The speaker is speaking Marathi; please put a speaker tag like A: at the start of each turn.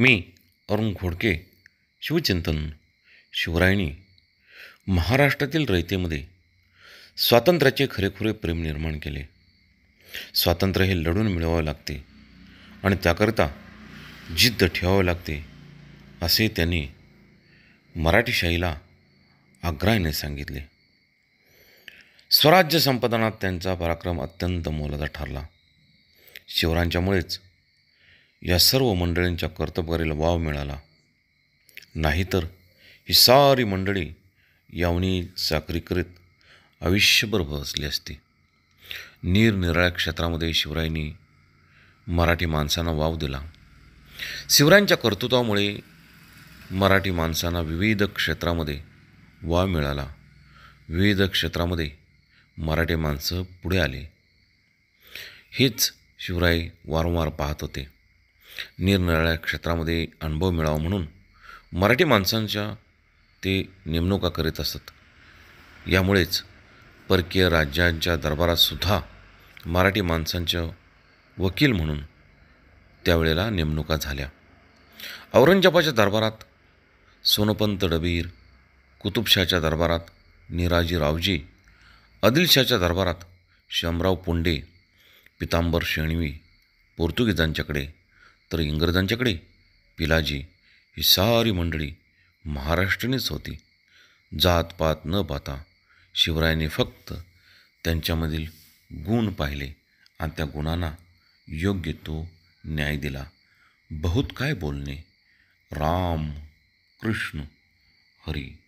A: मी अरुण घोडके शिवचिंतन शिवरायणी महाराष्ट्रातील रयतेमध्ये स्वातंत्र्याचे खरेखुरे प्रेम निर्माण केले स्वातंत्र्य हे लढून मिळवावे लागते आणि त्याकरिता जिद्द ठेवावे लागते असे त्यांनी मराठीशाहीला आग्रहाने सांगितले स्वराज्य संपादनात त्यांचा पराक्रम अत्यंत मोलाचा ठरला शिवरायांच्यामुळेच या सर्व मंडळींच्या कर्तबगारीला वाव मिळाला नाहीतर ही सारी मंडळी यावणी चाकरी करीत आयुष्यभर बसली असती निरनिराळ्या क्षेत्रामध्ये शिवरायांनी मराठी माणसांना वाव दिला शिवरायांच्या कर्तृत्वामुळे मराठी माणसांना विविध क्षेत्रामध्ये वाव मिळाला विविध क्षेत्रामध्ये मराठी माणसं पुढे आले हेच शिवराय वारंवार पाहत होते निरनिराळ्या क्षेत्रामध्ये अनुभव मिळावा म्हणून मराठी माणसांच्या ते नेमणुका करीत असत यामुळेच परकीय राज्यांच्या दरबारातसुद्धा मराठी माणसांच्या वकील म्हणून त्यावेळेला नेमणुका झाल्या औरंगजेबाच्या दरबारात सोनपंत डबीर कुतुबशाहच्या दरबारात निराजी रावजी आदिलशाहच्या दरबारात श्यामराव पुंडे पितांबर शेणवी पोर्तुगीजांच्याकडे तर इंग्रजांच्याकडे पिलाजी ही सारी मंडळी महाराष्ट्रीयनच होती जातपात न पाहता शिवरायांनी फक्त त्यांच्यामधील गुण पाहिले आणि त्या गुणांना योग्य तो न्याय दिला बहुत काय बोलणे राम कृष्ण हरी